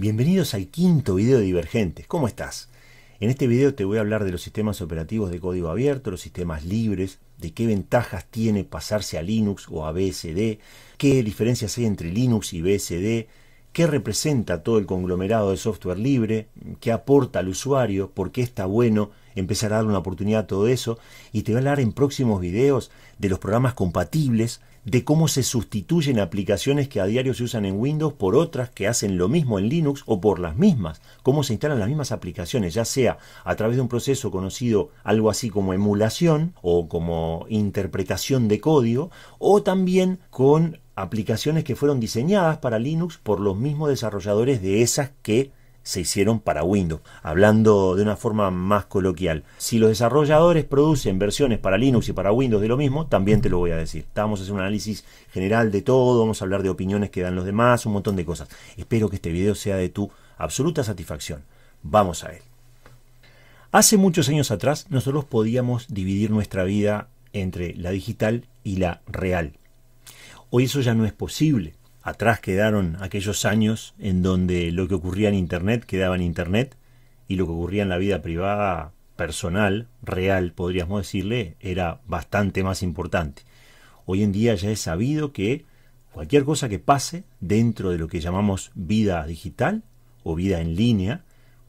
Bienvenidos al quinto video de Divergentes. ¿Cómo estás? En este video te voy a hablar de los sistemas operativos de código abierto, los sistemas libres, de qué ventajas tiene pasarse a Linux o a BSD, qué diferencias hay entre Linux y BSD, qué representa todo el conglomerado de software libre, qué aporta al usuario, por qué está bueno empezar a dar una oportunidad a todo eso y te voy a hablar en próximos videos de los programas compatibles de cómo se sustituyen aplicaciones que a diario se usan en Windows por otras que hacen lo mismo en Linux o por las mismas, cómo se instalan las mismas aplicaciones, ya sea a través de un proceso conocido algo así como emulación o como interpretación de código, o también con aplicaciones que fueron diseñadas para Linux por los mismos desarrolladores de esas que se hicieron para Windows, hablando de una forma más coloquial. Si los desarrolladores producen versiones para Linux y para Windows de lo mismo, también te lo voy a decir. Vamos a un análisis general de todo, vamos a hablar de opiniones que dan los demás, un montón de cosas. Espero que este video sea de tu absoluta satisfacción. Vamos a él. Hace muchos años atrás nosotros podíamos dividir nuestra vida entre la digital y la real. Hoy eso ya no es posible. Atrás quedaron aquellos años en donde lo que ocurría en Internet quedaba en Internet y lo que ocurría en la vida privada, personal, real, podríamos decirle, era bastante más importante. Hoy en día ya es sabido que cualquier cosa que pase dentro de lo que llamamos vida digital o vida en línea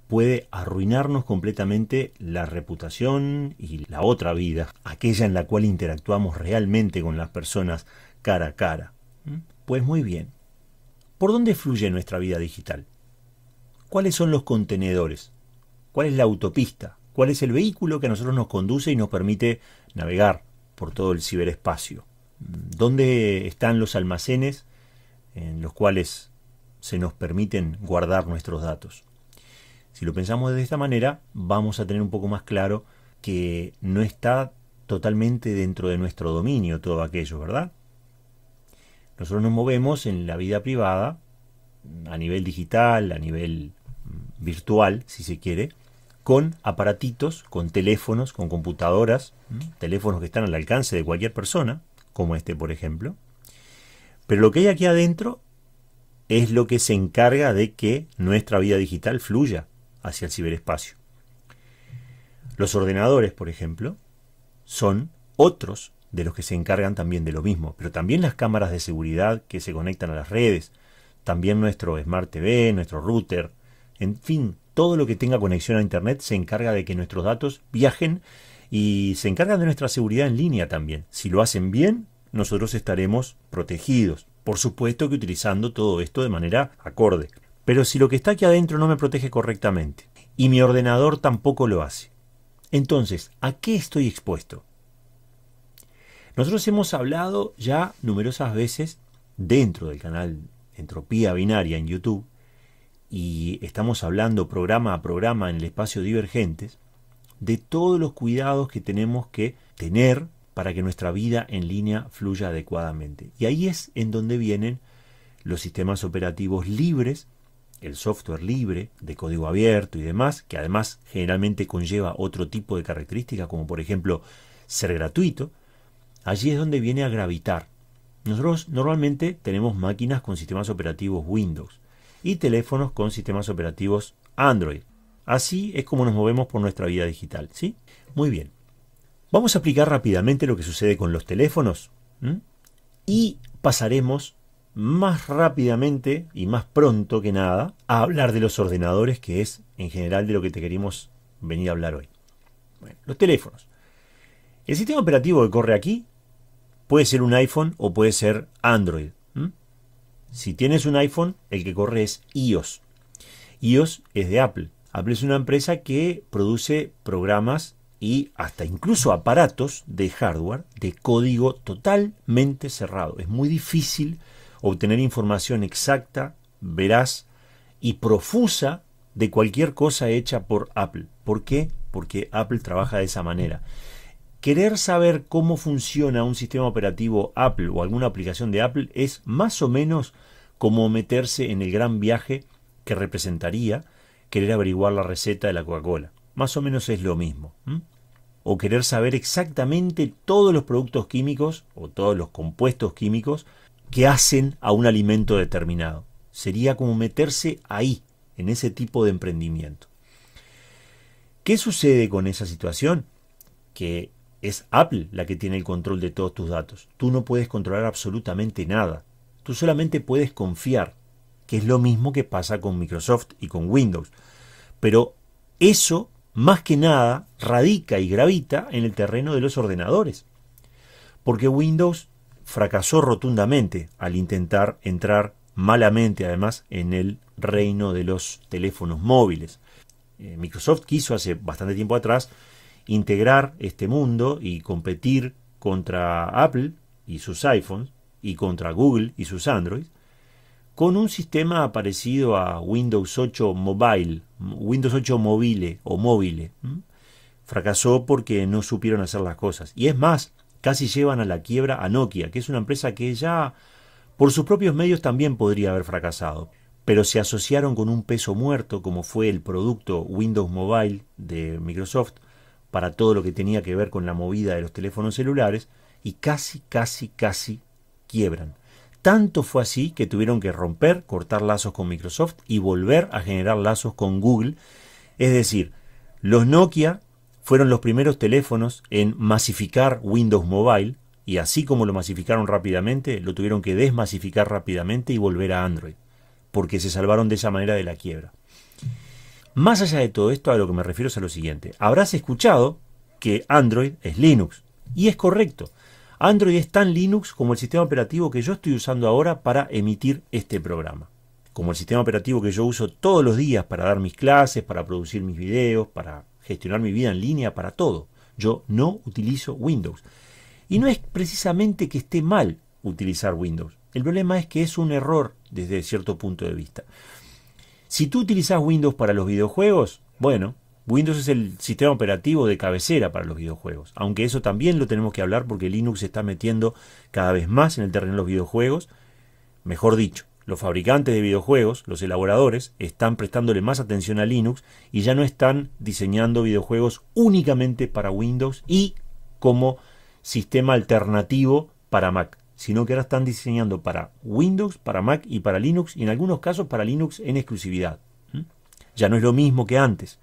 puede arruinarnos completamente la reputación y la otra vida, aquella en la cual interactuamos realmente con las personas cara a cara. Pues muy bien. ¿Por dónde fluye nuestra vida digital? ¿Cuáles son los contenedores? ¿Cuál es la autopista? ¿Cuál es el vehículo que a nosotros nos conduce y nos permite navegar por todo el ciberespacio? ¿Dónde están los almacenes en los cuales se nos permiten guardar nuestros datos? Si lo pensamos de esta manera, vamos a tener un poco más claro que no está totalmente dentro de nuestro dominio todo aquello, ¿verdad? Nosotros nos movemos en la vida privada, a nivel digital, a nivel mm, virtual, si se quiere, con aparatitos, con teléfonos, con computadoras, teléfonos que están al alcance de cualquier persona, como este por ejemplo. Pero lo que hay aquí adentro es lo que se encarga de que nuestra vida digital fluya hacia el ciberespacio. Los ordenadores, por ejemplo, son otros de los que se encargan también de lo mismo, pero también las cámaras de seguridad que se conectan a las redes, también nuestro Smart TV, nuestro router, en fin, todo lo que tenga conexión a Internet se encarga de que nuestros datos viajen y se encargan de nuestra seguridad en línea también. Si lo hacen bien, nosotros estaremos protegidos. Por supuesto que utilizando todo esto de manera acorde. Pero si lo que está aquí adentro no me protege correctamente y mi ordenador tampoco lo hace, entonces, ¿a qué estoy expuesto? Nosotros hemos hablado ya numerosas veces dentro del canal Entropía Binaria en YouTube y estamos hablando programa a programa en el espacio Divergentes de todos los cuidados que tenemos que tener para que nuestra vida en línea fluya adecuadamente. Y ahí es en donde vienen los sistemas operativos libres, el software libre, de código abierto y demás, que además generalmente conlleva otro tipo de características, como por ejemplo ser gratuito, allí es donde viene a gravitar. Nosotros normalmente tenemos máquinas con sistemas operativos Windows y teléfonos con sistemas operativos Android. Así es como nos movemos por nuestra vida digital, ¿sí? Muy bien. Vamos a aplicar rápidamente lo que sucede con los teléfonos y pasaremos más rápidamente y más pronto que nada a hablar de los ordenadores, que es en general de lo que te queremos venir a hablar hoy. los teléfonos. El sistema operativo que corre aquí Puede ser un iPhone o puede ser Android. Si tienes un iPhone, el que corre es iOS. iOS es de Apple. Apple es una empresa que produce programas y hasta incluso aparatos de hardware de código totalmente cerrado. Es muy difícil obtener información exacta, veraz y profusa de cualquier cosa hecha por Apple. ¿Por qué? Porque Apple trabaja de esa manera querer saber cómo funciona un sistema operativo Apple o alguna aplicación de Apple es más o menos como meterse en el gran viaje que representaría querer averiguar la receta de la Coca-Cola. Más o menos es lo mismo. O querer saber exactamente todos los productos químicos o todos los compuestos químicos que hacen a un alimento determinado. Sería como meterse ahí, en ese tipo de emprendimiento. ¿Qué sucede con esa situación? Que es Apple la que tiene el control de todos tus datos. Tú no puedes controlar absolutamente nada. Tú solamente puedes confiar, que es lo mismo que pasa con Microsoft y con Windows. Pero eso, más que nada, radica y gravita en el terreno de los ordenadores. Porque Windows fracasó rotundamente al intentar entrar malamente, además, en el reino de los teléfonos móviles. Eh, Microsoft quiso hace bastante tiempo atrás integrar este mundo y competir contra Apple y sus iPhones y contra Google y sus Android con un sistema parecido a Windows 8 Mobile, Windows 8 Mobile o Mobile. Fracasó porque no supieron hacer las cosas. Y es más, casi llevan a la quiebra a Nokia, que es una empresa que ya por sus propios medios también podría haber fracasado. Pero se asociaron con un peso muerto como fue el producto Windows Mobile de Microsoft para todo lo que tenía que ver con la movida de los teléfonos celulares y casi, casi, casi quiebran. Tanto fue así que tuvieron que romper, cortar lazos con Microsoft y volver a generar lazos con Google. Es decir, los Nokia fueron los primeros teléfonos en masificar Windows Mobile y así como lo masificaron rápidamente, lo tuvieron que desmasificar rápidamente y volver a Android, porque se salvaron de esa manera de la quiebra. Más allá de todo esto, a lo que me refiero es a lo siguiente. Habrás escuchado que Android es Linux. Y es correcto. Android es tan Linux como el sistema operativo que yo estoy usando ahora para emitir este programa. Como el sistema operativo que yo uso todos los días para dar mis clases, para producir mis videos, para gestionar mi vida en línea, para todo. Yo no utilizo Windows. Y no es precisamente que esté mal utilizar Windows. El problema es que es un error desde cierto punto de vista. Si tú utilizas Windows para los videojuegos, bueno, Windows es el sistema operativo de cabecera para los videojuegos, aunque eso también lo tenemos que hablar porque Linux se está metiendo cada vez más en el terreno de los videojuegos. Mejor dicho, los fabricantes de videojuegos, los elaboradores, están prestándole más atención a Linux y ya no están diseñando videojuegos únicamente para Windows y como sistema alternativo para Mac sino que ahora están diseñando para Windows, para Mac y para Linux, y en algunos casos para Linux en exclusividad. ¿Mm? Ya no es lo mismo que antes.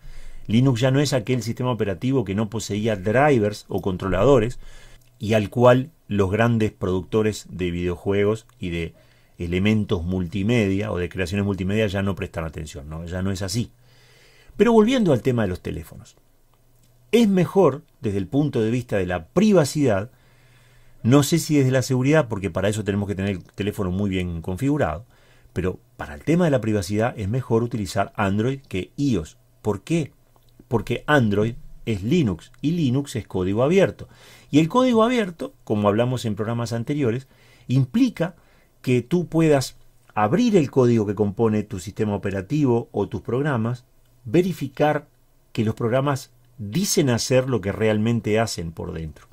Linux ya no es aquel sistema operativo que no poseía drivers o controladores y al cual los grandes productores de videojuegos y de elementos multimedia o de creaciones multimedia ya no prestan atención, ¿no? ya no es así. Pero volviendo al tema de los teléfonos, es mejor, desde el punto de vista de la privacidad, no sé si desde la seguridad, porque para eso tenemos que tener el teléfono muy bien configurado, pero para el tema de la privacidad es mejor utilizar Android que iOS. ¿Por qué? Porque Android es Linux y Linux es código abierto. Y el código abierto, como hablamos en programas anteriores, implica que tú puedas abrir el código que compone tu sistema operativo o tus programas, verificar que los programas dicen hacer lo que realmente hacen por dentro.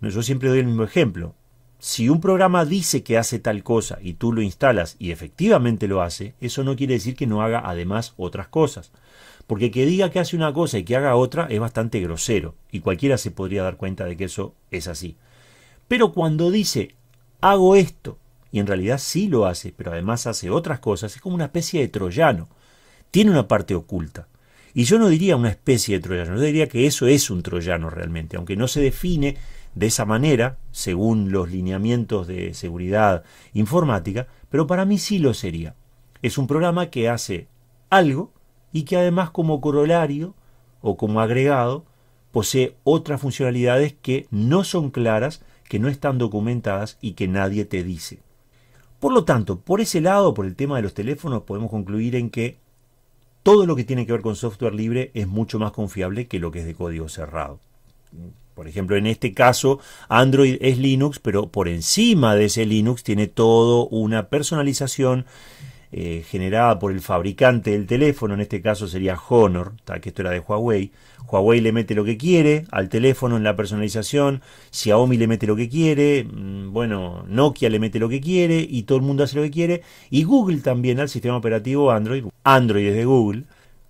Yo siempre doy el mismo ejemplo. Si un programa dice que hace tal cosa y tú lo instalas y efectivamente lo hace, eso no quiere decir que no haga además otras cosas. Porque que diga que hace una cosa y que haga otra es bastante grosero y cualquiera se podría dar cuenta de que eso es así. Pero cuando dice hago esto y en realidad sí lo hace, pero además hace otras cosas, es como una especie de troyano. Tiene una parte oculta. Y yo no diría una especie de troyano, yo diría que eso es un troyano realmente, aunque no se define de esa manera, según los lineamientos de seguridad informática, pero para mí sí lo sería. Es un programa que hace algo y que además como corolario o como agregado posee otras funcionalidades que no son claras, que no están documentadas y que nadie te dice. Por lo tanto, por ese lado, por el tema de los teléfonos, podemos concluir en que todo lo que tiene que ver con software libre es mucho más confiable que lo que es de código cerrado por ejemplo, en este caso, Android es Linux, pero por encima de ese Linux tiene toda una personalización eh, generada por el fabricante del teléfono, en este caso sería Honor, que esto era de Huawei. Huawei le mete lo que quiere al teléfono en la personalización, Xiaomi le mete lo que quiere, mm, bueno, Nokia le mete lo que quiere y todo el mundo hace lo que quiere. Y Google también al sistema operativo Android, Android es de Google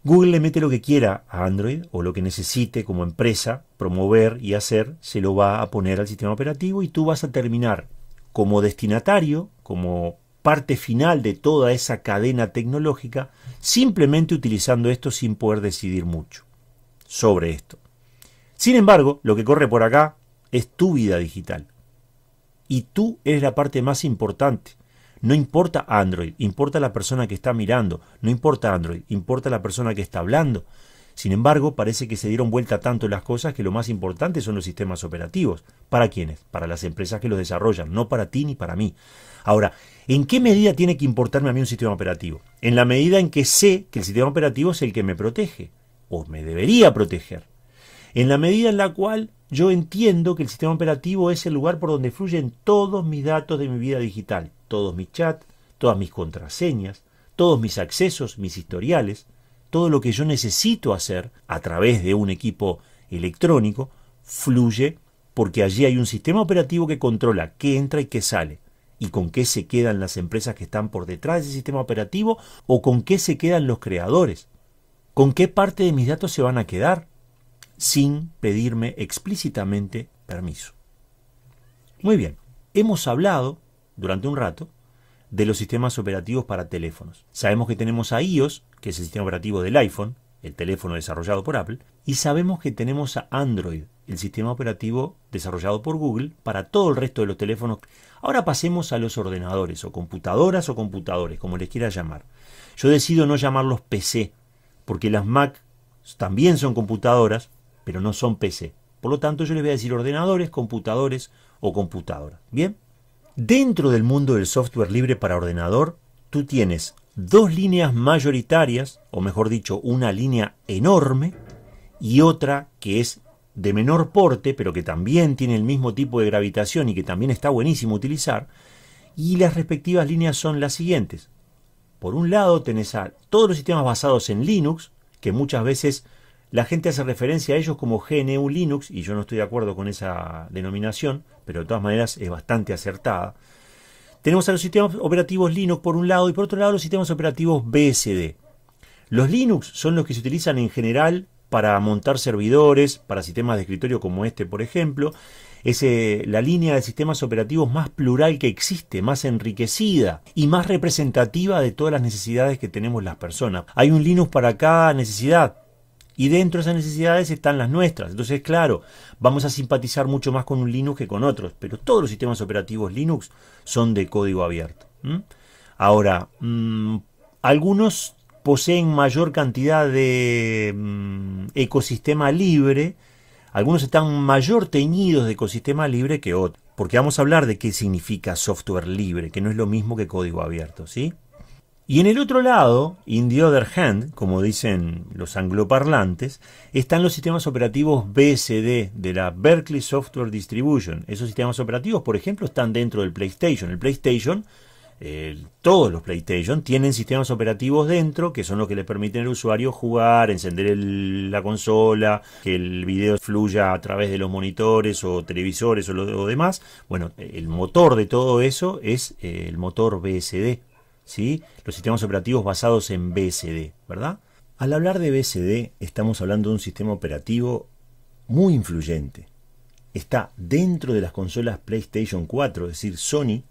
Google le mete lo que quiera a Android o lo que necesite como empresa promover y hacer, se lo va a poner al sistema operativo y tú vas a terminar como destinatario, como parte final de toda esa cadena tecnológica, simplemente utilizando esto sin poder decidir mucho sobre esto. Sin embargo, lo que corre por acá es tu vida digital. Y tú eres la parte más importante no importa Android, importa la persona que está mirando, no importa Android, importa la persona que está hablando. Sin embargo, parece que se dieron vuelta tanto las cosas que lo más importante son los sistemas operativos. ¿Para quiénes? Para las empresas que los desarrollan, no para ti ni para mí. Ahora, ¿en qué medida tiene que importarme a mí un sistema operativo? En la medida en que sé que el sistema operativo es el que me protege, o me debería proteger. En la medida en la cual yo entiendo que el sistema operativo es el lugar por donde fluyen todos mis datos de mi vida digital, todos mis chats, todas mis contraseñas, todos mis accesos, mis historiales, todo lo que yo necesito hacer a través de un equipo electrónico, fluye porque allí hay un sistema operativo que controla qué entra y qué sale, y con qué se quedan las empresas que están por detrás de ese sistema operativo o con qué se quedan los creadores, con qué parte de mis datos se van a quedar, sin pedirme explícitamente permiso. Muy bien, hemos hablado durante un rato de los sistemas operativos para teléfonos. Sabemos que tenemos a iOS, que es el sistema operativo del iPhone, el teléfono desarrollado por Apple, y sabemos que tenemos a Android, el sistema operativo desarrollado por Google, para todo el resto de los teléfonos. Ahora pasemos a los ordenadores, o computadoras o computadores, como les quiera llamar. Yo decido no llamarlos PC, porque las Mac también son computadoras, pero no son PC. Por lo tanto, yo les voy a decir ordenadores, computadores o computadora. Bien, dentro del mundo del software libre para ordenador, tú tienes dos líneas mayoritarias, o mejor dicho, una línea enorme y otra que es de menor porte, pero que también tiene el mismo tipo de gravitación y que también está buenísimo utilizar. Y las respectivas líneas son las siguientes. Por un lado tenés a todos los sistemas basados en Linux, que muchas veces la gente hace referencia a ellos como GNU Linux, y yo no estoy de acuerdo con esa denominación, pero de todas maneras es bastante acertada. Tenemos a los sistemas operativos Linux por un lado y por otro lado los sistemas operativos BSD. Los Linux son los que se utilizan en general para montar servidores, para sistemas de escritorio como este, por ejemplo. Es eh, la línea de sistemas operativos más plural que existe, más enriquecida y más representativa de todas las necesidades que tenemos las personas. Hay un Linux para cada necesidad, y dentro de esas necesidades están las nuestras. Entonces, claro, vamos a simpatizar mucho más con un Linux que con otros, pero todos los sistemas operativos Linux son de código abierto. Ahora, mm, algunos poseen mayor cantidad de mm, ecosistema libre, algunos están mayor teñidos de ecosistema libre que otros. Porque vamos a hablar de qué significa software libre, que no es lo mismo que código abierto, ¿sí? Y en el otro lado, in the other hand, como dicen los angloparlantes, están los sistemas operativos BSD de la Berkeley Software Distribution. Esos sistemas operativos, por ejemplo, están dentro del PlayStation. El PlayStation, todos los PlayStation tienen sistemas operativos dentro que son los que le permiten al usuario jugar, encender la consola, que el video fluya a través de los monitores o televisores o lo demás. Bueno, el motor de todo eso es eh, el motor BSD los sistemas operativos basados en BSD, ¿verdad? Al hablar de BSD estamos hablando de un sistema operativo muy influyente. Está dentro de las consolas PlayStation 4, es decir, Sony,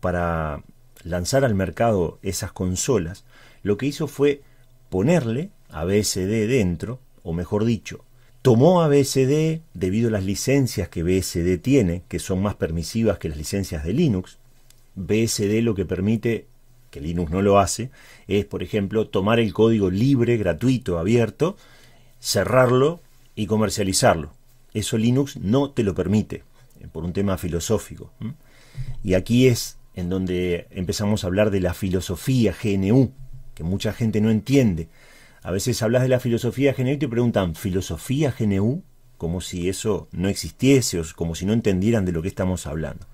para lanzar al mercado esas consolas, lo que hizo fue ponerle a BSD dentro, o mejor dicho, tomó a BSD debido a las licencias que BSD tiene, que son más permisivas que las licencias de Linux. BSD lo que permite Linux no lo hace, es, por ejemplo, tomar el código libre, gratuito, abierto, cerrarlo y comercializarlo. Eso Linux no te lo permite, eh, por un tema filosófico. Y aquí es en donde empezamos a hablar de la filosofía GNU, que mucha gente no entiende. A veces hablas de la filosofía GNU y te preguntan, ¿filosofía GNU? Como si eso no existiese o como si no entendieran de lo que estamos hablando.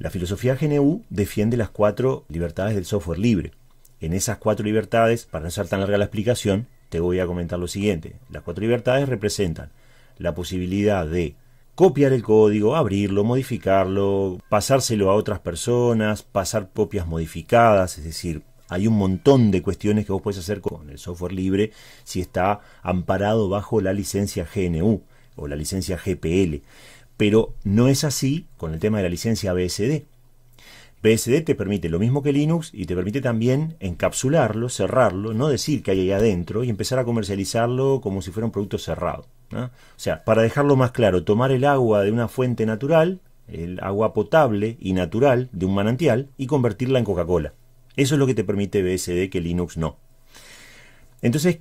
La filosofía GNU defiende las cuatro libertades del software libre. En esas cuatro libertades, para no ser tan larga la explicación, te voy a comentar lo siguiente. Las cuatro libertades representan la posibilidad de copiar el código, abrirlo, modificarlo, pasárselo a otras personas, pasar copias modificadas, es decir, hay un montón de cuestiones que vos podés hacer con el software libre si está amparado bajo la licencia GNU o la licencia GPL pero no es así con el tema de la licencia BSD. BSD te permite lo mismo que Linux y te permite también encapsularlo, cerrarlo, no decir que hay ahí adentro y empezar a comercializarlo como si fuera un producto cerrado. O sea, para dejarlo más claro, tomar el agua de una fuente natural, el agua potable y natural de un manantial y convertirla en Coca-Cola. Eso es lo que te permite BSD que Linux no. Entonces,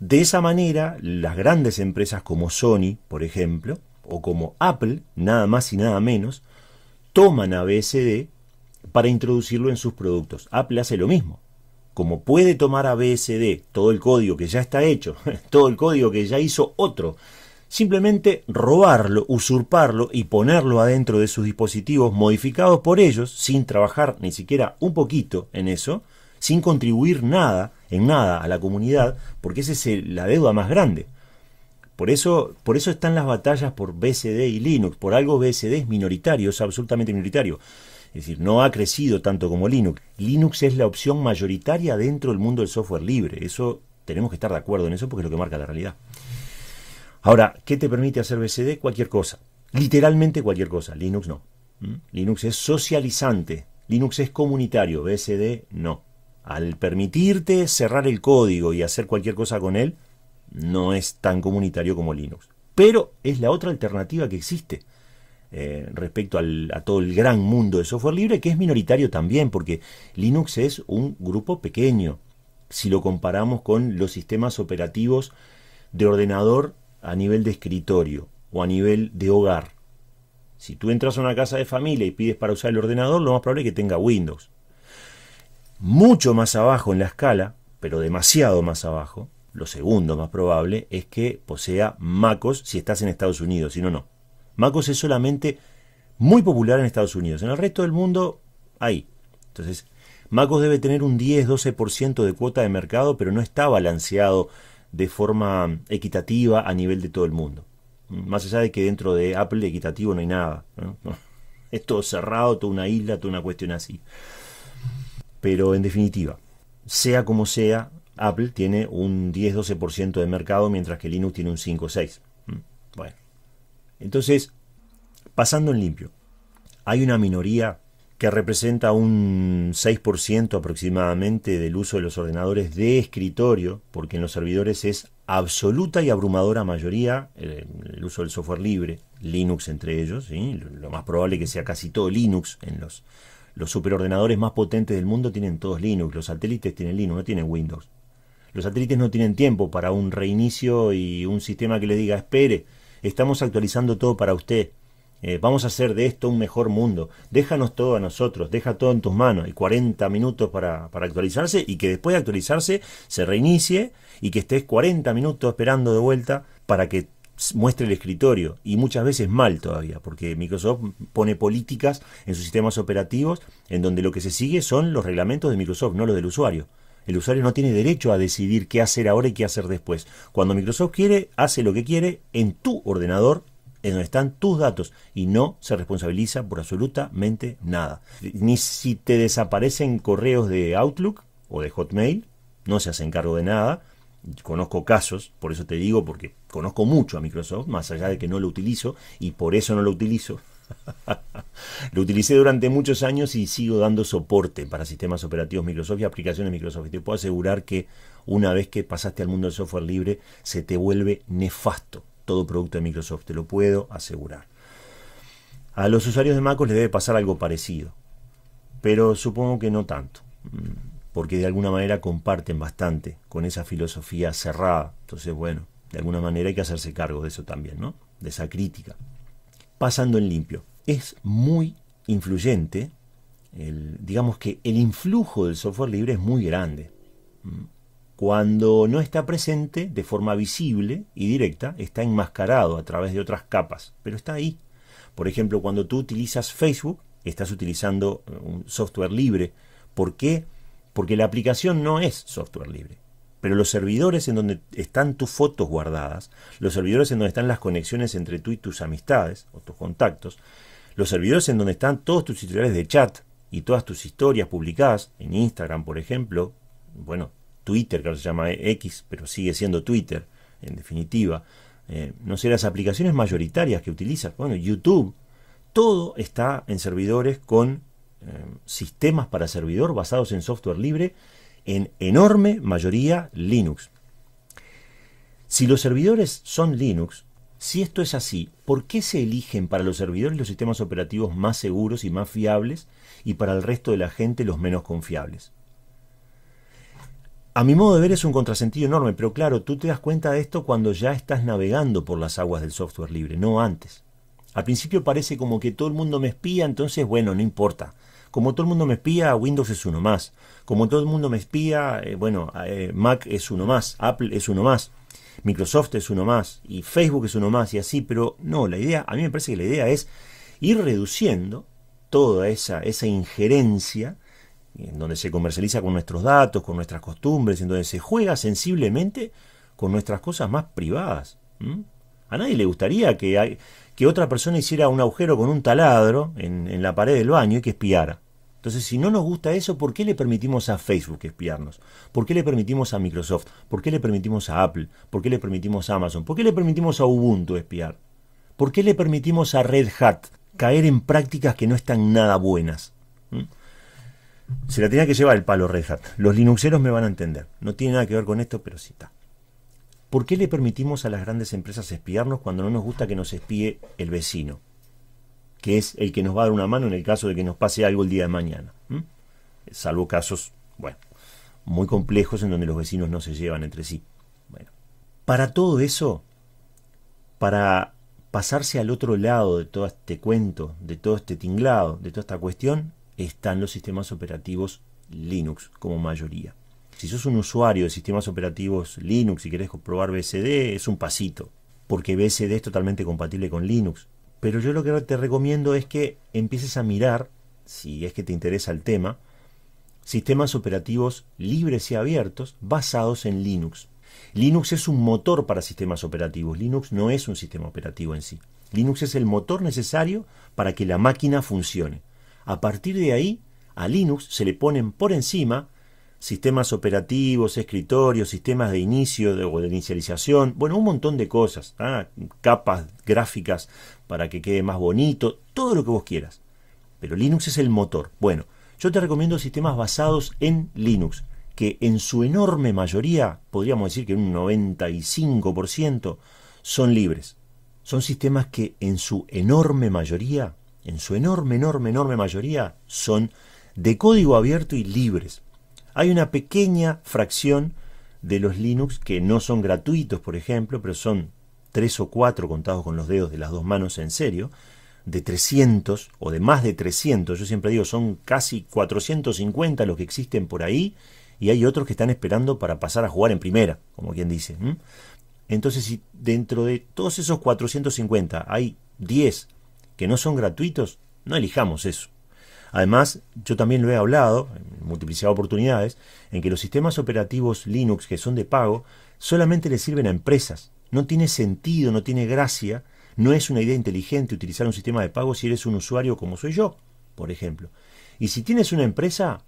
de esa manera, las grandes empresas como Sony, por ejemplo, o como Apple, nada más y nada menos, toman a para introducirlo en sus productos. Apple hace lo mismo. Como puede tomar a BSD todo el código que ya está hecho, todo el código que ya hizo otro, simplemente robarlo, usurparlo y ponerlo adentro de sus dispositivos modificados por ellos sin trabajar ni siquiera un poquito en eso, sin contribuir nada en nada a la comunidad, porque esa es la deuda más grande. Por eso, por eso están las batallas por BSD y Linux. Por algo BSD es minoritario, es absolutamente minoritario. Es decir, no ha crecido tanto como Linux. Linux es la opción mayoritaria dentro del mundo del software libre. Eso tenemos que estar de acuerdo en eso porque es lo que marca la realidad. Ahora, ¿qué te permite hacer BCD? Cualquier cosa. Literalmente cualquier cosa. Linux no. ¿Mm? Linux es socializante. Linux es comunitario. BCD no. Al permitirte cerrar el código y hacer cualquier cosa con él, no es tan comunitario como Linux. Pero es la otra alternativa que existe eh, respecto a todo el gran mundo de software libre, que es minoritario también, porque Linux es un grupo pequeño, si lo comparamos con los sistemas operativos de ordenador a nivel de escritorio o a nivel de hogar. Si tú entras a una casa de familia y pides para usar el ordenador, lo más probable es que tenga Windows. Mucho más abajo en la escala, pero demasiado más abajo, lo segundo más probable es que posea MacOS si estás en Estados Unidos, si no, no. MacOS es solamente muy popular en Estados Unidos. En el resto del mundo, hay. Entonces, MacOS debe tener un 10-12% de cuota de mercado, pero no está balanceado de forma equitativa a nivel de todo el mundo. Más allá de que dentro de Apple equitativo no hay nada. Es todo cerrado, toda una isla, toda una cuestión así. Pero en definitiva, sea como sea, Apple tiene un 10-12% de mercado, mientras que Linux tiene un 5-6%. Mm, bueno, entonces, pasando en limpio, hay una minoría que representa un 6% aproximadamente del uso de los ordenadores de escritorio, porque en los servidores es absoluta y abrumadora mayoría el, uso del software libre, Linux entre ellos, lo más probable que sea casi todo Linux en los, los superordenadores más potentes del mundo tienen todos Linux, los satélites tienen Linux, no tienen Windows. Los satélites no tienen tiempo para un reinicio y un sistema que le diga, espere, estamos actualizando todo para usted. Eh, vamos a hacer de esto un mejor mundo. Déjanos todo a nosotros, deja todo en tus manos. Y 40 minutos para, para, actualizarse y que después de actualizarse se reinicie y que estés 40 minutos esperando de vuelta para que muestre el escritorio. Y muchas veces mal todavía, porque Microsoft pone políticas en sus sistemas operativos en donde lo que se sigue son los reglamentos de Microsoft, no los del usuario. El usuario no tiene derecho a decidir qué hacer ahora y qué hacer después. Cuando Microsoft quiere, hace lo que quiere en tu ordenador en donde están tus datos y no se responsabiliza por absolutamente nada. Ni si te desaparecen correos de Outlook o de Hotmail, no se hacen cargo de nada. Conozco casos, por eso te digo, porque conozco mucho a Microsoft, más allá de que no lo utilizo y por eso no lo utilizo. Lo utilicé durante muchos años y sigo dando soporte para sistemas operativos Microsoft y aplicaciones Microsoft. te puedo asegurar que una vez que pasaste al mundo del software libre, se te vuelve nefasto todo producto de Microsoft. Te lo puedo asegurar. A los usuarios de MacOS les debe pasar algo parecido. Pero supongo que no tanto. Mm, porque de alguna manera comparten bastante con esa filosofía cerrada. Entonces, bueno, de alguna manera hay que hacerse cargo de eso también, ¿no? De esa crítica pasando en limpio. Es muy influyente, el, digamos que el influjo del software libre es muy grande. Mm. Cuando no está presente de forma visible y directa, está enmascarado a través de otras capas, pero está ahí. Por ejemplo, cuando tú utilizas Facebook, estás utilizando eh, un software libre. ¿Por qué? Porque la aplicación no es software libre. Pero los servidores en donde están tus fotos guardadas, los servidores en donde están las conexiones entre tú y tus amistades o tus contactos, los servidores en donde están todos tus titulares de chat y todas tus historias publicadas en Instagram, por ejemplo, bueno, Twitter, que ahora se llama X, pero sigue siendo Twitter, en definitiva, eh, no sé, las aplicaciones mayoritarias que utilizas, bueno, YouTube, todo está en servidores con eh, sistemas para servidor basados en software libre en enorme mayoría Linux. Si los servidores son Linux, si esto es así, ¿por qué se eligen para los servidores los sistemas operativos más seguros y más fiables y para el resto de la gente los menos confiables? A mi modo de ver es un contrasentido enorme, pero claro, tú te das cuenta de esto cuando ya estás navegando por las aguas del software libre, no antes. Al principio parece como que todo el mundo me espía, entonces bueno, no importa. Como todo el mundo me espía, Windows es uno más. Como todo el mundo me espía, eh, bueno, eh, Mac es uno más, Apple es uno más, Microsoft es uno más, y Facebook es uno más, y así. Pero no, la idea, a mí me parece que la idea es ir reduciendo toda esa, esa injerencia en donde se comercializa con nuestros datos, con nuestras costumbres, en donde se juega sensiblemente con nuestras cosas más privadas. A nadie le gustaría que, hay, que, otra persona hiciera un agujero con un taladro en, en, la pared del baño y que espiara. Entonces, si no nos gusta eso, ¿por qué le permitimos a Facebook espiarnos? ¿Por qué le permitimos a Microsoft? ¿Por qué le permitimos a Apple? ¿Por qué le permitimos a Amazon? ¿Por qué le permitimos a Ubuntu espiar? ¿Por qué le permitimos a Red Hat caer en prácticas que no están nada buenas? ¿Mm? Se la tenía que llevar el palo Red Hat. Los linuxeros me van a entender. No tiene nada que ver con esto, pero sí está. ¿Por qué le permitimos a las grandes empresas espiarnos cuando no nos gusta que nos espíe el vecino? que es el que nos va a dar una mano en el caso de que nos pase algo el día de mañana. Salvo casos, bueno, muy complejos en donde los vecinos no se llevan entre sí. Bueno, para todo eso, para pasarse al otro lado de todo este cuento, de todo este tinglado, de toda esta cuestión, están los sistemas operativos Linux como mayoría. Si sos un usuario de sistemas operativos Linux y querés probar BSD, es un pasito, porque BSD es totalmente compatible con Linux. Pero yo lo que te recomiendo es que empieces a mirar, si es que te interesa el tema, sistemas operativos libres y abiertos basados en Linux. Linux es un motor para sistemas operativos, Linux no es un sistema operativo en sí. Linux es el motor necesario para que la máquina funcione. A partir de ahí, a Linux se le ponen por encima sistemas operativos, escritorios, sistemas de inicio de, o de inicialización, bueno, un montón de cosas, ¿ah? capas gráficas para que quede más bonito, todo lo que vos quieras. Pero Linux es el motor. Bueno, yo te recomiendo sistemas basados en Linux, que en su enorme mayoría, podríamos decir que un 95%, son libres. Son sistemas que en su enorme mayoría, en su enorme, enorme, enorme mayoría, son de código abierto y libres. Hay una pequeña fracción de los Linux que no son gratuitos, por ejemplo, pero son tres o cuatro contados con los dedos de las dos manos en serio, de 300 o de más de 300, yo siempre digo, son casi 450 los que existen por ahí y hay otros que están esperando para pasar a jugar en primera, como quien dice. Entonces, si dentro de todos esos 450 hay 10 que no son gratuitos, no elijamos eso. Además, yo también lo he hablado, en multiplicidad de oportunidades, en que los sistemas operativos Linux que son de pago solamente le sirven a empresas. No tiene sentido, no tiene gracia, no es una idea inteligente utilizar un sistema de pago si eres un usuario como soy yo, por ejemplo. Y si tienes una empresa,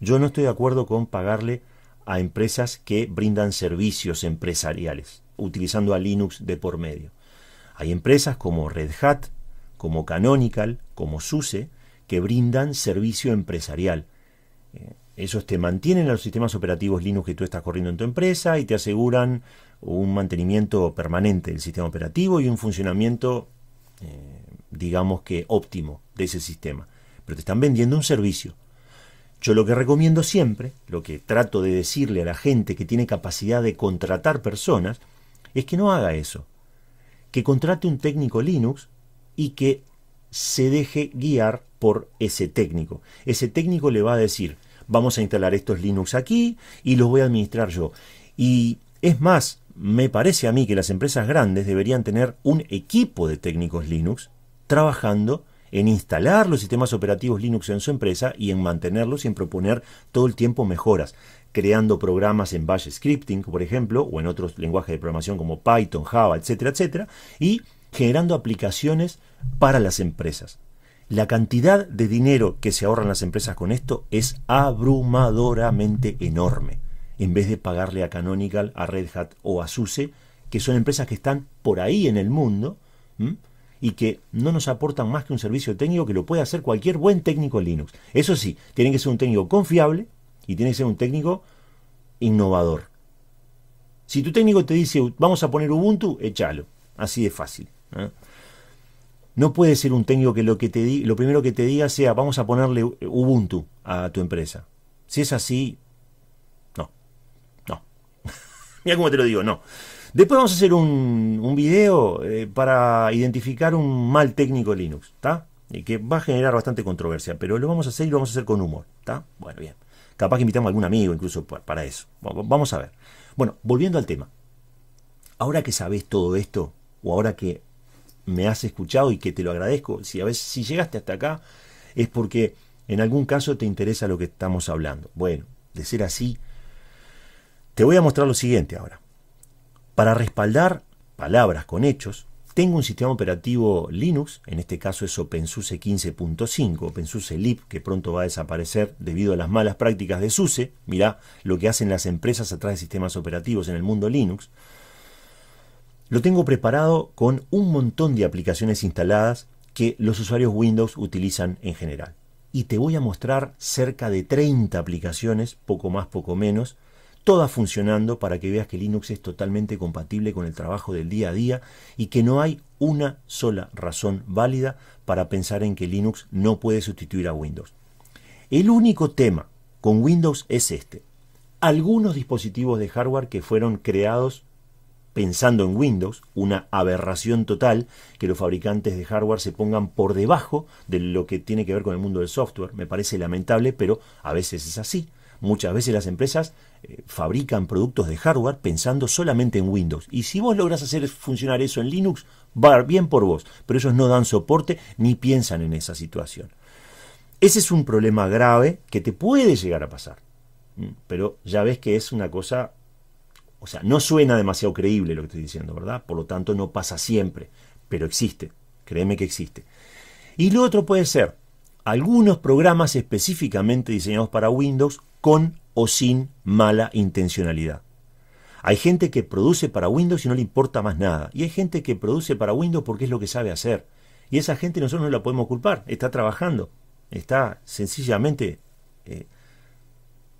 yo no estoy de acuerdo con pagarle a empresas que brindan servicios empresariales, utilizando a Linux de por medio. Hay empresas como Red Hat, como Canonical, como SUSE, que brindan servicio empresarial. Esos eh, te mantienen a los sistemas operativos Linux que tú estás corriendo en tu empresa y te aseguran un mantenimiento permanente del sistema operativo y un funcionamiento, eh, digamos que óptimo de ese sistema. Pero te están vendiendo un servicio. Yo lo que recomiendo siempre, lo que trato de decirle a la gente que tiene capacidad de contratar personas, es que no haga eso. Que contrate un técnico Linux y que se deje guiar por ese técnico. Ese técnico le va a decir, vamos a instalar estos Linux aquí y los voy a administrar yo. Y es más, me parece a mí que las empresas grandes deberían tener un equipo de técnicos Linux trabajando en instalar los sistemas operativos Linux en su empresa y en mantenerlos y en proponer todo el tiempo mejoras, creando programas en Bash Scripting, por ejemplo, o en otros lenguajes de programación como Python, Java, etcétera, etcétera, y generando aplicaciones para las empresas. La cantidad de dinero que se ahorran las empresas con esto es abrumadoramente enorme, en vez de pagarle a Canonical, a Red Hat o a SUSE, que son empresas que están por ahí en el mundo y que no nos aportan más que un servicio técnico que lo puede hacer cualquier buen técnico en Linux. Eso sí, tiene que ser un técnico confiable y tiene que ser un técnico innovador. Si tu técnico te dice, vamos a poner Ubuntu, échalo. Así de fácil. ¿eh? No puede ser un técnico que lo, que te lo primero que te diga sea vamos a ponerle Ubuntu a tu empresa. Si es así, no. No. Mira cómo te lo digo, no. Después vamos a hacer un, video eh, para identificar un mal técnico Linux, ¿está? Que va a generar bastante controversia, pero lo vamos a hacer y lo vamos a hacer con humor, ¿está? Bueno, bien. Capaz que invitamos a algún amigo incluso para eso. Vamos a ver. Bueno, volviendo al tema. Ahora que sabes todo esto, o ahora que me has escuchado y que te lo agradezco. Si a veces si llegaste hasta acá es porque en algún caso te interesa lo que estamos hablando. Bueno, de ser así, te voy a mostrar lo siguiente ahora. Para respaldar palabras con hechos, tengo un sistema operativo Linux, en este caso es OpenSUSE 15.5, OpenSUSE Lib, que pronto va a desaparecer debido a las malas prácticas de SUSE. Mirá lo que hacen las empresas atrás de sistemas operativos en el mundo Linux. Lo tengo preparado con un montón de aplicaciones instaladas que los usuarios Windows utilizan en general. Y te voy a mostrar cerca de 30 aplicaciones, poco más, poco menos, todas funcionando para que veas que Linux es totalmente compatible con el trabajo del día a día y que no hay una sola razón válida para pensar en que Linux no puede sustituir a Windows. El único tema con Windows es este. Algunos dispositivos de hardware que fueron creados pensando en Windows, una aberración total que los fabricantes de hardware se pongan por debajo de lo que tiene que ver con el mundo del software. Me parece lamentable, pero a veces es así. Muchas veces las empresas eh, fabrican productos de hardware pensando solamente en Windows. Y si vos lográs hacer funcionar eso en Linux, va bien por vos. Pero ellos no dan soporte ni piensan en esa situación. Ese es un problema grave que te puede llegar a pasar. Mm, pero ya ves que es una cosa o sea, no suena demasiado creíble lo que estoy diciendo, ¿verdad? Por lo tanto, no pasa siempre, pero existe, créeme que existe. Y lo otro puede ser algunos programas específicamente diseñados para Windows con o sin mala intencionalidad. Hay gente que produce para Windows y no le importa más nada. Y hay gente que produce para Windows porque es lo que sabe hacer. Y esa gente nosotros no la podemos culpar. Está trabajando. Está sencillamente eh,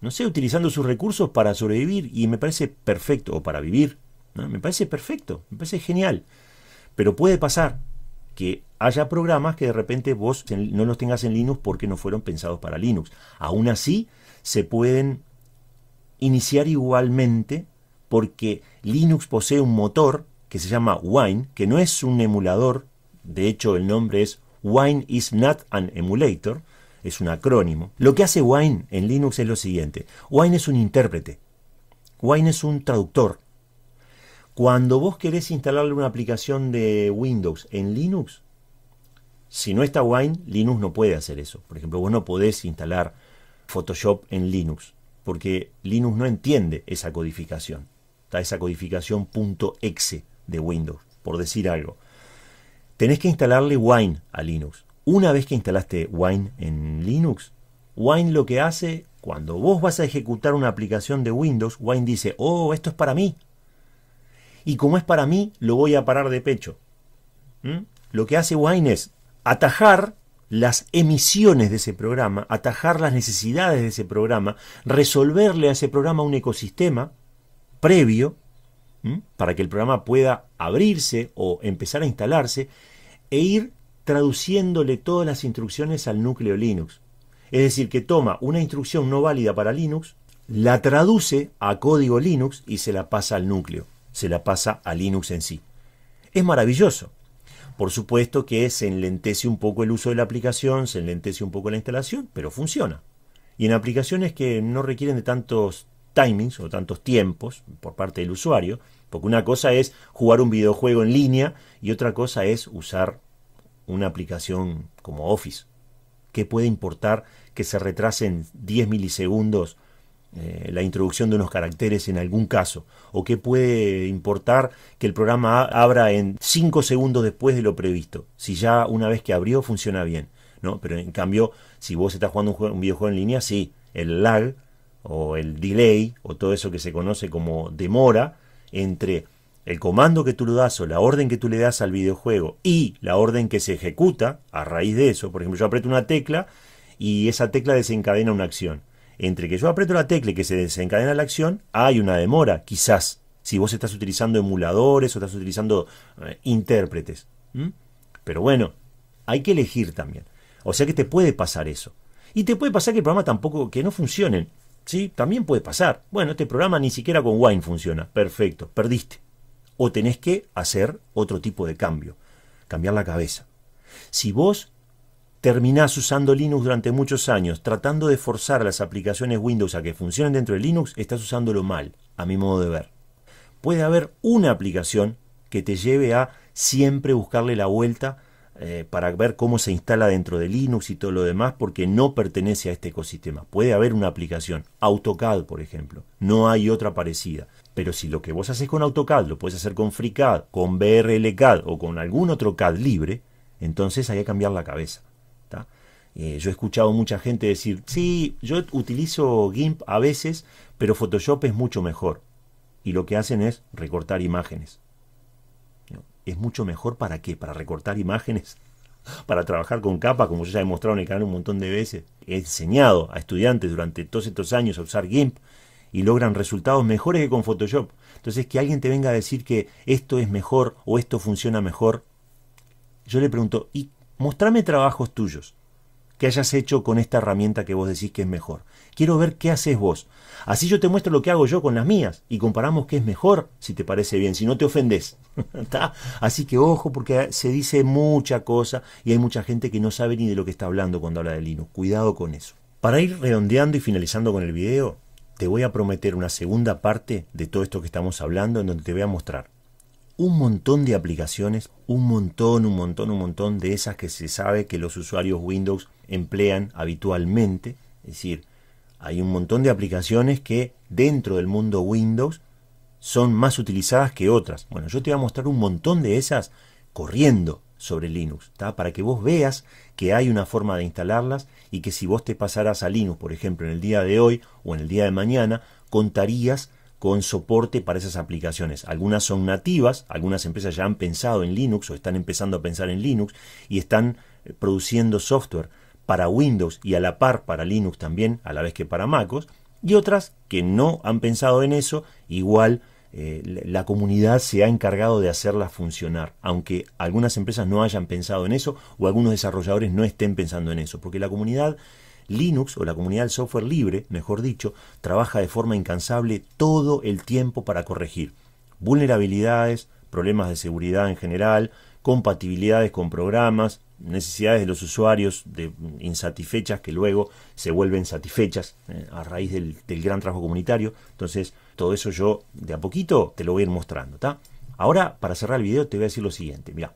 no sé, utilizando sus recursos para sobrevivir y me parece perfecto, o para vivir, ¿no? me parece perfecto, me parece genial. Pero puede pasar que haya programas que de repente vos no los tengas en Linux porque no fueron pensados para Linux. Aún así, se pueden iniciar igualmente porque Linux posee un motor que se llama Wine, que no es un emulador, de hecho el nombre es Wine is not an emulator, es un acrónimo. Lo que hace Wine en Linux es lo siguiente. Wine es un intérprete. Wine es un traductor. Cuando vos querés instalarle una aplicación de Windows en Linux, si no está Wine, Linux no puede hacer eso. Por ejemplo, vos no podés instalar Photoshop en Linux, porque Linux no entiende esa codificación. Está esa codificación .exe de Windows, por decir algo. Tenés que instalarle Wine a Linux. Una vez que instalaste Wine en Linux, Wine lo que hace, cuando vos vas a ejecutar una aplicación de Windows, Wine dice, oh, esto es para mí. Y como es para mí, lo voy a parar de pecho. ¿Mm? Lo que hace Wine es atajar las emisiones de ese programa, atajar las necesidades de ese programa, resolverle a ese programa un ecosistema previo para que el programa pueda abrirse o empezar a instalarse e ir traduciéndole todas las instrucciones al núcleo Linux. Es decir, que toma una instrucción no válida para Linux, la traduce a código Linux y se la pasa al núcleo, se la pasa a Linux en sí. Es maravilloso. Por supuesto que se enlentece un poco el uso de la aplicación, se enlentece un poco la instalación, pero funciona. Y en aplicaciones que no requieren de tantos timings o tantos tiempos por parte del usuario, porque una cosa es jugar un videojuego en línea y otra cosa es usar una aplicación como Office. ¿Qué puede importar que se retrasen 10 milisegundos eh, la introducción de unos caracteres en algún caso? ¿O qué puede importar que el programa abra en 5 segundos después de lo previsto? Si ya una vez que abrió funciona bien. ¿no? Pero en cambio, si vos estás jugando un videojuego en línea, sí, el lag o el delay o todo eso que se conoce como demora entre el comando que tú le das o la orden que tú le das al videojuego y la orden que se ejecuta a raíz de eso. Por ejemplo, yo aprieto una tecla y esa tecla desencadena una acción. Entre que yo aprieto la tecla y que se desencadena la acción, hay una demora, quizás, si vos estás utilizando emuladores o estás utilizando eh, intérpretes. ¿Mm? Pero bueno, hay que elegir también. O sea que te puede pasar eso. Y te puede pasar que el programa tampoco, que no funcionen. ¿Sí? También puede pasar. Bueno, este programa ni siquiera con Wine funciona. Perfecto, perdiste o tenés que hacer otro tipo de cambio, cambiar la cabeza. Si vos terminás usando Linux durante muchos años, tratando de forzar a las aplicaciones Windows a que funcionen dentro de Linux, estás usándolo mal, a mi modo de ver. Puede haber una aplicación que te lleve a siempre buscarle la vuelta eh, para ver cómo se instala dentro de Linux y todo lo demás, porque no pertenece a este ecosistema. Puede haber una aplicación, AutoCAD, por ejemplo, no hay otra parecida. Pero si lo que vos haces con AutoCAD lo puedes hacer con FreeCAD, con BRLCAD o con algún otro CAD libre, entonces hay que cambiar la cabeza. Eh, yo he escuchado mucha gente decir, sí, yo utilizo GIMP a veces, pero Photoshop es mucho mejor. Y lo que hacen es recortar imágenes. ¿Es mucho mejor para qué? ¿Para recortar imágenes? para trabajar con capas, como yo ya he demostrado en el canal un montón de veces. He enseñado a estudiantes durante todos estos años a usar GIMP y logran resultados mejores que con Photoshop. Entonces, que alguien te venga a decir que esto es mejor o esto funciona mejor, yo le pregunto, y mostrame trabajos tuyos que hayas hecho con esta herramienta que vos decís que es mejor. Quiero ver qué haces vos. Así yo te muestro lo que hago yo con las mías y comparamos qué es mejor, si te parece bien, si no te ofendés. Así que ojo porque se dice mucha cosa y hay mucha gente que no sabe ni de lo que está hablando cuando habla de Linux. Cuidado con eso. Para ir redondeando y finalizando con el video, te voy a prometer una segunda parte de todo esto que estamos hablando en donde te voy a mostrar un montón de aplicaciones, un montón, un montón, un montón de esas que se sabe que los usuarios Windows emplean habitualmente. Es decir, hay un montón de aplicaciones que dentro del mundo Windows son más utilizadas que otras. Bueno, yo te voy a mostrar un montón de esas corriendo sobre Linux, para que vos veas que hay una forma de instalarlas y que si vos te pasaras a Linux, por ejemplo, en el día de hoy o en el día de mañana, contarías con soporte para esas aplicaciones. Algunas son nativas, algunas empresas ya han pensado en Linux o están empezando a pensar en Linux y están eh, produciendo software para Windows y a la par para Linux también, a la vez que para MacOS, y otras que no han pensado en eso, igual eh, la comunidad se ha encargado de hacerla funcionar, aunque algunas empresas no hayan pensado en eso o algunos desarrolladores no estén pensando en eso, porque la comunidad Linux o la comunidad del software libre, mejor dicho, trabaja de forma incansable todo el tiempo para corregir vulnerabilidades, problemas de seguridad en general, compatibilidades con programas, necesidades de los usuarios de insatisfechas que luego se vuelven satisfechas eh, a raíz del, del, gran trabajo comunitario. Entonces, todo eso yo de a poquito te lo voy a ir mostrando, Ahora, para cerrar el video, te voy a decir lo siguiente, mira.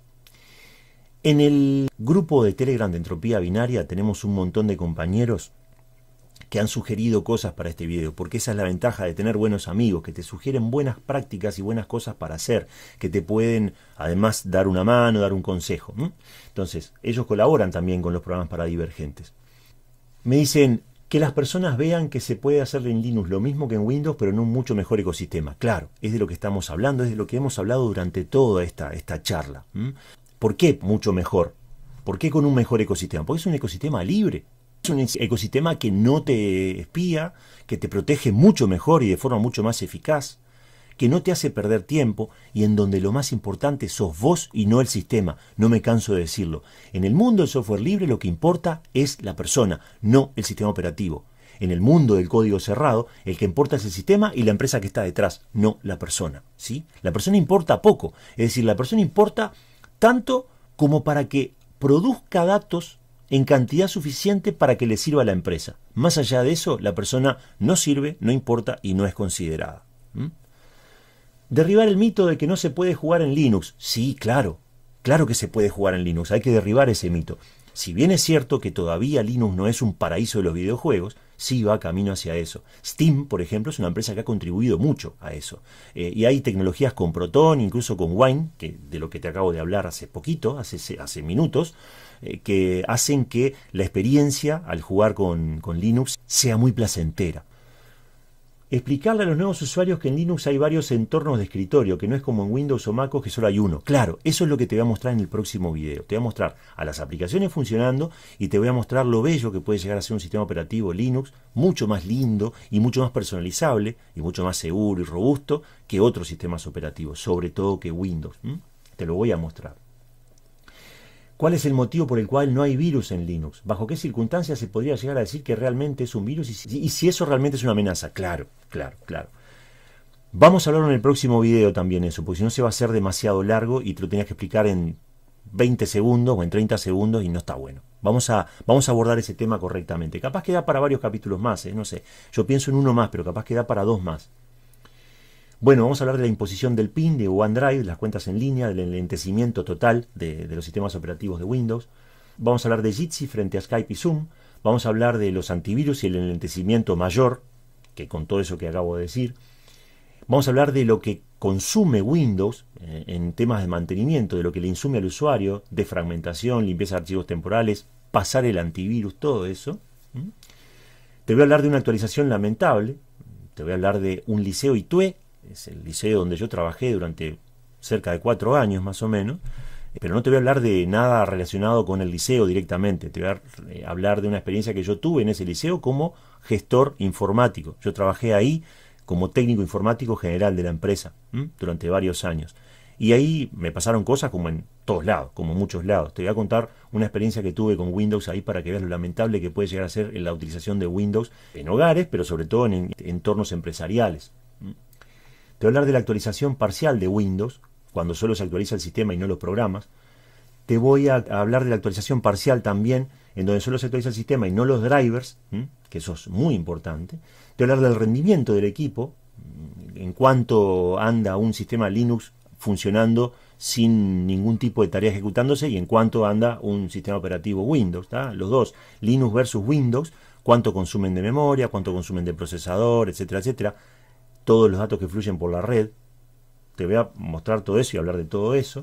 En el grupo de Telegram de Entropía Binaria tenemos un montón de compañeros que han sugerido cosas para este video, porque esa es la ventaja de tener buenos amigos, que te sugieren buenas prácticas y buenas cosas para hacer, que te pueden además dar una mano, dar un consejo. Entonces, ellos colaboran también con los programas para divergentes. Me dicen, que las personas vean que se puede hacer en Linux lo mismo que en Windows, pero en un mucho mejor ecosistema. Claro, es de lo que estamos hablando, es de lo que hemos hablado durante toda esta, esta charla. ¿Por qué mucho mejor? ¿Por qué con un mejor ecosistema? Porque es un ecosistema libre. Es un ecosistema que no te espía, que te protege mucho mejor y de forma mucho más eficaz que no te hace perder tiempo y en donde lo más importante sos vos y no el sistema. No me canso de decirlo. En el mundo del software libre lo que importa es la persona, no el sistema operativo. En el mundo del código cerrado, el que importa es el sistema y la empresa que está detrás, no la persona. ¿sí? La persona importa poco. Es decir, la persona importa tanto como para que produzca datos en cantidad suficiente para que le sirva a la empresa. Más allá de eso, la persona no sirve, no importa y no es considerada. Derribar el mito de que no se puede jugar en Linux. Sí, claro. Claro que se puede jugar en Linux. Hay que derribar ese mito. Si bien es cierto que todavía Linux no es un paraíso de los videojuegos, sí va camino hacia eso. Steam, por ejemplo, es una empresa que ha contribuido mucho a eso. Eh, y hay tecnologías con Proton, incluso con Wine, que, de lo que te acabo de hablar hace poquito, hace, minutos, eh, que hacen que la experiencia al jugar con Linux sea muy placentera explicarle a los nuevos usuarios que en Linux hay varios entornos de escritorio, que no es como en Windows o MacOS que solo hay uno. Claro, eso es lo que te voy a mostrar en el próximo video. Te voy a mostrar a las aplicaciones funcionando y te voy a mostrar lo bello que puede llegar a ser un sistema operativo Linux, mucho más lindo y mucho más personalizable y mucho más seguro y robusto que otros sistemas operativos, sobre todo que Windows. Te lo voy a mostrar. ¿Cuál es el motivo por el cual no hay virus en Linux? ¿Bajo qué circunstancias se podría llegar a decir que realmente es un virus? Y si, eso realmente es una amenaza. Claro, claro, claro. Vamos a hablar en el próximo video también eso, porque si no se va a hacer demasiado largo y te lo tenías que explicar en 20 segundos o en 30 segundos y no está bueno. Vamos a, vamos a abordar ese tema correctamente. Capaz que da para varios capítulos más, ¿eh? no sé. Yo pienso en uno más, pero capaz que da para dos más. Bueno, vamos a hablar de la imposición del PIN, de OneDrive, las cuentas en línea, del enlentecimiento total de, los sistemas operativos de Windows. Vamos a hablar de Jitsi frente a Skype y Zoom. Vamos a hablar de los antivirus y el enlentecimiento mayor, que con todo eso que acabo de decir. Vamos a hablar de lo que consume Windows eh, en temas de mantenimiento, de lo que le insume al usuario, de fragmentación, limpieza de archivos temporales, pasar el antivirus, todo eso. Te voy a hablar de una actualización lamentable. Te voy a hablar de un liceo tué es el liceo donde yo trabajé durante cerca de cuatro años más o menos, pero no te voy a hablar de nada relacionado con el liceo directamente, te voy a eh, hablar de una experiencia que yo tuve en ese liceo como gestor informático. Yo trabajé ahí como técnico informático general de la empresa durante varios años. Y ahí me pasaron cosas como en todos lados, como en muchos lados. Te voy a contar una experiencia que tuve con Windows ahí para que veas lo lamentable que puede llegar a ser la utilización de Windows en hogares, pero sobre todo en entornos empresariales. Te voy a hablar de la actualización parcial de Windows, cuando solo se actualiza el sistema y no los programas. Te voy a, hablar de la actualización parcial también, en donde solo se actualiza el sistema y no los drivers, que eso es muy importante. Te voy a hablar del rendimiento del equipo, mm, en cuanto anda un sistema Linux funcionando sin ningún tipo de tarea ejecutándose y en cuanto anda un sistema operativo Windows. Los dos, Linux versus Windows, cuánto consumen de memoria, cuánto consumen de procesador, etcétera, etcétera todos los datos que fluyen por la red. Te voy a mostrar todo eso y hablar de todo eso.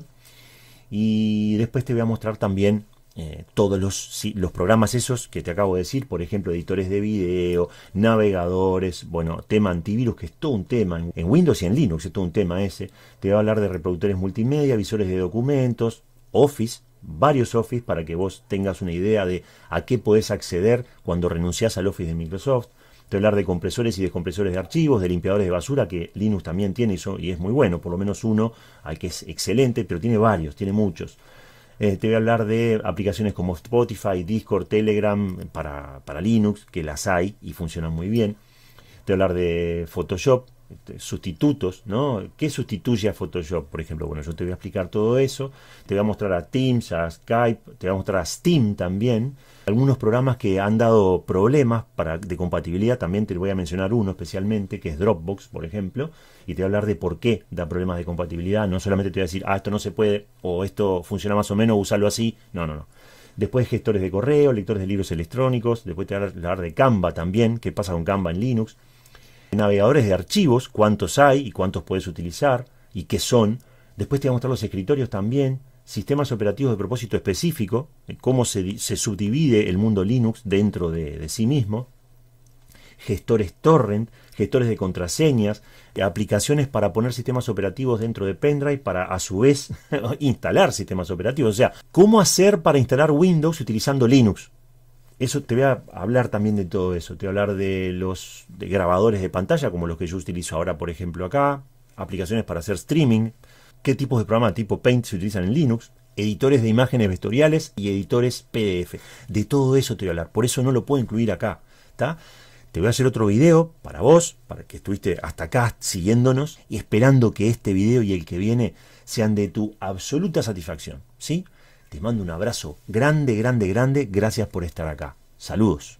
Y después te voy a mostrar también eh, todos los, programas esos que te acabo de decir, por ejemplo, editores de video, navegadores, bueno, tema antivirus, que es todo un tema, en Windows y en Linux es todo un tema ese. Te voy a hablar de reproductores multimedia, visores de documentos, Office, varios Office para que vos tengas una idea de a qué podés acceder cuando renunciás al Office de Microsoft a hablar de compresores y descompresores de archivos, de limpiadores de basura, que Linux también tiene eso y es muy bueno, por lo menos uno, al que es excelente, pero tiene varios, tiene muchos. Eh, te voy a hablar de aplicaciones como Spotify, Discord, Telegram para, para Linux, que las hay y funcionan muy bien. Te voy a hablar de Photoshop, este, sustitutos, ¿no? ¿Qué sustituye a Photoshop, por ejemplo? Bueno, yo te voy a explicar todo eso. Te voy a mostrar a Teams, a Skype, te voy a mostrar a Steam también. Algunos programas que han dado problemas para, de compatibilidad, también te voy a mencionar uno especialmente, que es Dropbox, por ejemplo, y te voy a hablar de por qué da problemas de compatibilidad. No solamente te voy a decir, ah, esto no se puede, o esto funciona más o menos, usalo así. No, no, no. Después gestores de correo, lectores de libros electrónicos, después te voy a hablar de Canva también, qué pasa con Canva en Linux. Navegadores de archivos, cuántos hay y cuántos puedes utilizar y qué son. Después te voy a mostrar los escritorios también, sistemas operativos de propósito específico, eh, cómo se, subdivide el mundo Linux dentro de, de sí mismo, gestores torrent, gestores de contraseñas, eh, aplicaciones para poner sistemas operativos dentro de pendrive para a su vez instalar sistemas operativos. O sea, ¿cómo hacer para instalar Windows utilizando Linux? Eso te voy a hablar también de todo eso. Te voy a hablar de los grabadores de pantalla como los que yo utilizo ahora, por ejemplo, acá, aplicaciones para hacer streaming, qué tipos de programas, tipo Paint se utilizan en Linux, editores de imágenes vectoriales y editores PDF. De todo eso te voy a hablar, por eso no lo puedo incluir acá. Te voy a hacer otro video para vos, para que estuviste hasta acá siguiéndonos y esperando que este video y el que viene sean de tu absoluta satisfacción. ¿sí? Te mando un abrazo grande, grande, grande. Gracias por estar acá. Saludos.